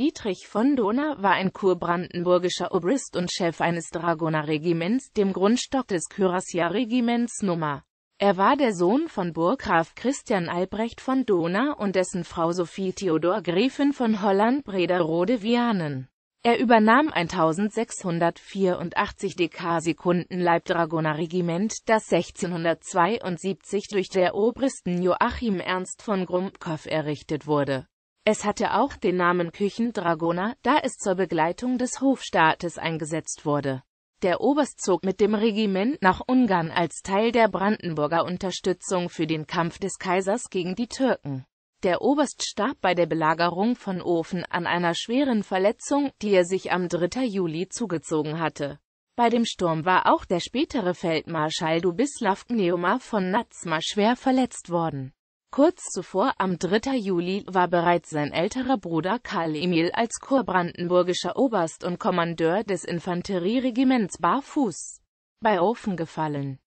Dietrich von Dohna war ein kurbrandenburgischer Obrist und Chef eines Dragonerregiments, dem Grundstock des Kürassierregiments Nr. Er war der Sohn von Burggraf Christian Albrecht von Dohna und dessen Frau Sophie Theodor Gräfin von Holland-Brederode-Vianen. Er übernahm 1684 DK Dekarsekunden Leibdragonerregiment, das 1672 durch der Obristen Joachim Ernst von Grumbkow errichtet wurde es hatte auch den Namen Küchendragoner, da es zur Begleitung des Hofstaates eingesetzt wurde. Der Oberst zog mit dem Regiment nach Ungarn als Teil der Brandenburger Unterstützung für den Kampf des Kaisers gegen die Türken. Der Oberst starb bei der Belagerung von Ofen an einer schweren Verletzung, die er sich am 3. Juli zugezogen hatte. Bei dem Sturm war auch der spätere Feldmarschall Dubislav Gneuma von Nazma schwer verletzt worden. Kurz zuvor, am 3. Juli, war bereits sein älterer Bruder Karl Emil als kurbrandenburgischer Oberst und Kommandeur des Infanterieregiments Barfuß bei Ofen gefallen